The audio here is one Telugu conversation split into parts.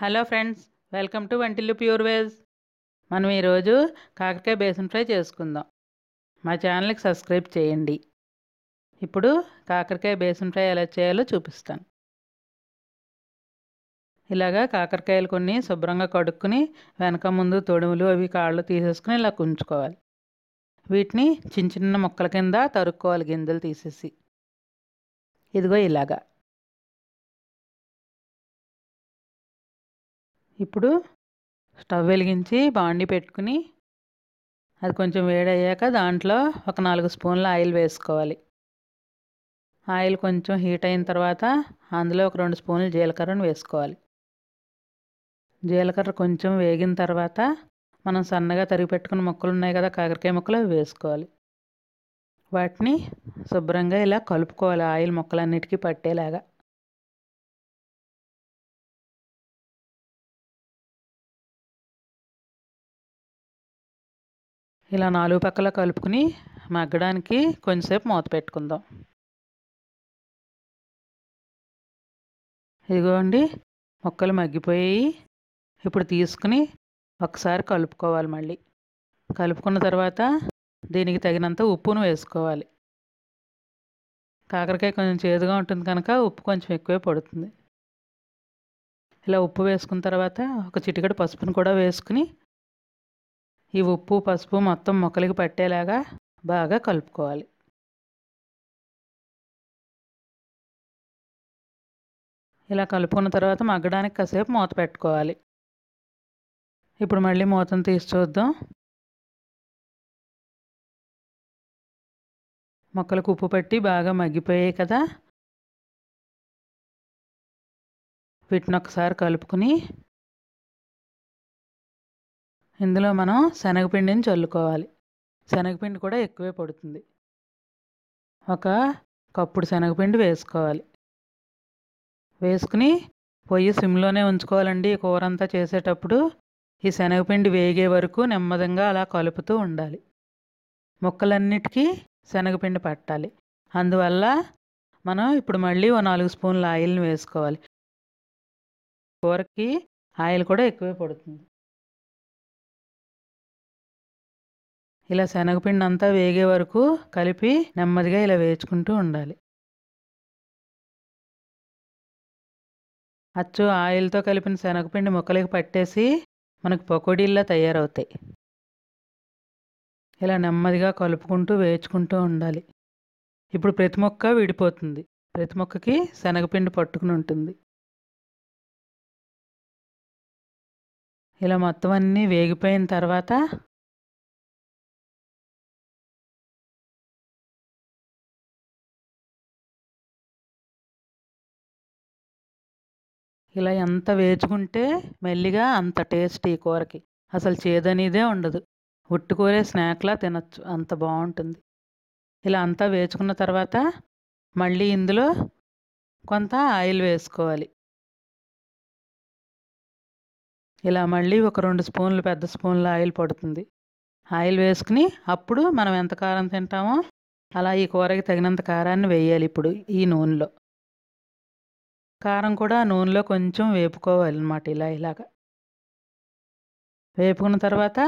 హలో ఫ్రెండ్స్ వెల్కమ్ టు వంటిల్లు ప్యూర్ వేజ్ మనం ఈరోజు కాకరకాయ బేసన్ ఫ్రై చేసుకుందాం మా ఛానల్కి సబ్స్క్రైబ్ చేయండి ఇప్పుడు కాకరకాయ బేసన్ ఫ్రై ఎలా చేయాలో చూపిస్తాను ఇలాగా కాకరకాయలు కొన్ని శుభ్రంగా కడుక్కుని వెనక ముందు తొడుములు అవి కాళ్ళు తీసేసుకుని ఇలా కుంచుకోవాలి వీటిని చిన్న చిన్న ముక్కల కింద తరుక్కోవాలి గింజలు తీసేసి ఇదిగో ఇలాగా ఇప్పుడు స్టవ్ వెలిగించి బాండి పెట్టుకుని అది కొంచెం వేడయ్యాక దాంట్లో ఒక నాలుగు స్పూన్ల ఆయిల్ వేసుకోవాలి ఆయిల్ కొంచెం హీట్ అయిన తర్వాత అందులో ఒక రెండు స్పూన్లు జీలకర్రను వేసుకోవాలి జీలకర్ర కొంచెం వేగిన తర్వాత మనం సన్నగా తరిగి పెట్టుకున్న ముక్కలు ఉన్నాయి కదా కాకరకాయ ముక్కలు అవి వేసుకోవాలి వాటిని శుభ్రంగా ఇలా కలుపుకోవాలి ఆయిల్ ముక్కలన్నిటికీ పట్టేలాగా ఇలా నాలుగు పక్కల కలుపుకుని మగ్గడానికి కొంచెంసేపు మూత పెట్టుకుందాం ఇదిగోండి ముక్కలు మగ్గిపోయి ఇప్పుడు తీసుకుని ఒకసారి కలుపుకోవాలి మళ్ళీ కలుపుకున్న తర్వాత దీనికి తగినంత ఉప్పును వేసుకోవాలి కాకరకాయ కొంచెం చేదుగా ఉంటుంది కనుక ఉప్పు కొంచెం ఎక్కువే పడుతుంది ఇలా ఉప్పు వేసుకున్న తర్వాత ఒక చిటికెడు పసుపును కూడా వేసుకుని ఈ ఉప్పు పసుపు మొత్తం మొక్కలకి పట్టేలాగా బాగా కలుపుకోవాలి ఇలా కలుపుకున్న తర్వాత మగ్గడానికి కాసేపు మూత పెట్టుకోవాలి ఇప్పుడు మళ్ళీ మూతను తీసి చూద్దాం మొక్కలకు ఉప్పు పట్టి బాగా మగ్గిపోయాయి కదా వీటిని ఒకసారి కలుపుకుని ఇందులో మనం శనగపిండిని చల్లుకోవాలి శనగపిండి కూడా ఎక్కువే పడుతుంది ఒక కప్పుడు శనగపిండి వేసుకోవాలి వేసుకుని పొయ్యి సిమ్లోనే ఉంచుకోవాలండి కూర అంతా చేసేటప్పుడు ఈ శనగపిండి వేగే వరకు నెమ్మదిగా అలా కలుపుతూ ఉండాలి ముక్కలన్నిటికీ శనగపిండి పట్టాలి అందువల్ల మనం ఇప్పుడు మళ్ళీ ఓ నాలుగు స్పూన్ల ఆయిల్ని వేసుకోవాలి కూరకి ఆయిల్ కూడా ఎక్కువే పడుతుంది ఇలా శనగపిండి అంతా వేగే వరకు కలిపి నెమ్మదిగా ఇలా వేయించుకుంటూ ఉండాలి అచ్చు ఆయిల్తో కలిపిన శనగపిండి ముక్కలకి పట్టేసి మనకు పకోడీల్లా తయారవుతాయి ఇలా నెమ్మదిగా కలుపుకుంటూ వేయించుకుంటూ ఉండాలి ఇప్పుడు ప్రతి మొక్క విడిపోతుంది ప్రతి మొక్కకి శనగపిండి పట్టుకుని ఉంటుంది ఇలా మొత్తం అన్నీ వేగిపోయిన తర్వాత ఇలా ఎంత వేచుకుంటే మెల్లిగా అంత టేస్ట్ ఈ కూరకి అసలు చేదనేదే ఉండదు ఉట్టుకూరే స్నాక్లా తినచ్చు అంత బాగుంటుంది ఇలా అంతా వేచుకున్న తర్వాత మళ్ళీ ఇందులో కొంత ఆయిల్ వేసుకోవాలి ఇలా మళ్ళీ ఒక రెండు స్పూన్లు పెద్ద స్పూన్లు ఆయిల్ పడుతుంది ఆయిల్ వేసుకుని అప్పుడు మనం ఎంత కారం తింటామో అలా ఈ కూరకి తగినంత కారాన్ని వేయాలి ఇప్పుడు ఈ నూనెలో కారం కూడా నూనెలో కొంచెం వేపుకోవాలి అనమాట ఇలా ఇలాగ వేపుకున్న తర్వాత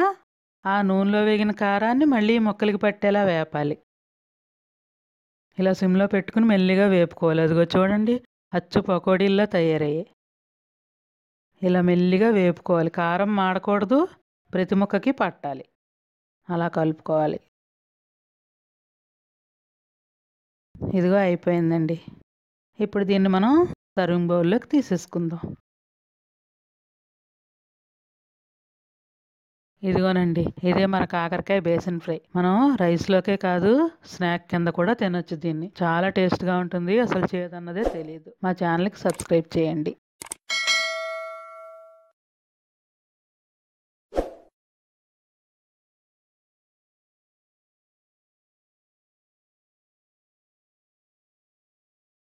ఆ నూనెలో వేగిన కారాన్ని మళ్ళీ మొక్కలకి పట్టేలా వేపాలి ఇలా సిమ్లో పెట్టుకుని మెల్లిగా వేపుకోవాలి అదిగో చూడండి అచ్చు పకోడీల్లో తయారయ్యాయి ఇలా మెల్లిగా వేపుకోవాలి కారం మాడకూడదు ప్రతి ముక్కకి పట్టాలి అలా కలుపుకోవాలి ఇదిగో అయిపోయిందండి ఇప్పుడు దీన్ని మనం సర్వింగ్ బౌల్లోకి తీసేసుకుందాం ఇదిగోనండి ఇదే మన కాకరకాయ బేసిన్ ఫ్రై మనం రైస్లోకే కాదు స్నాక్ కింద కూడా తినొచ్చు దీన్ని చాలా టేస్ట్గా ఉంటుంది అసలు చేయదన్నదే తెలియదు మా ఛానల్కి సబ్స్క్రైబ్ చేయండి